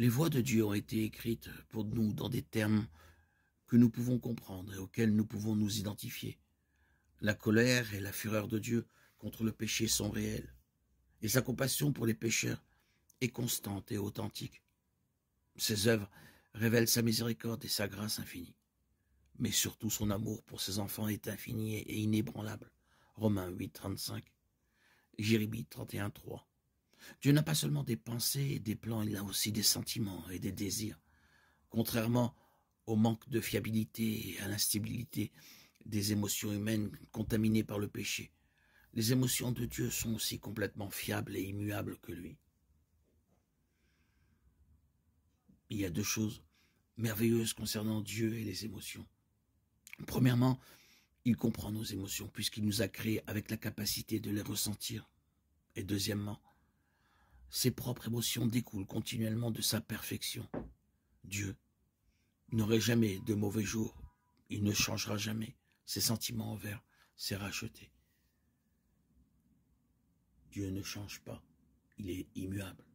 Les voies de Dieu ont été écrites pour nous dans des termes que nous pouvons comprendre et auxquels nous pouvons nous identifier. La colère et la fureur de Dieu contre le péché sont réelles, et sa compassion pour les pécheurs est constante et authentique. Ses œuvres révèlent sa miséricorde et sa grâce infinie. Mais surtout son amour pour ses enfants est infini et inébranlable. Romains 8, Jérémie 31, Dieu n'a pas seulement des pensées et des plans, il a aussi des sentiments et des désirs. Contrairement au manque de fiabilité et à l'instabilité des émotions humaines contaminées par le péché, les émotions de Dieu sont aussi complètement fiables et immuables que lui. Il y a deux choses merveilleuses concernant Dieu et les émotions. Premièrement, il comprend nos émotions puisqu'il nous a créés avec la capacité de les ressentir. Et deuxièmement, ses propres émotions découlent continuellement de sa perfection. Dieu n'aurait jamais de mauvais jours, il ne changera jamais ses sentiments envers ses rachetés. Dieu ne change pas, il est immuable.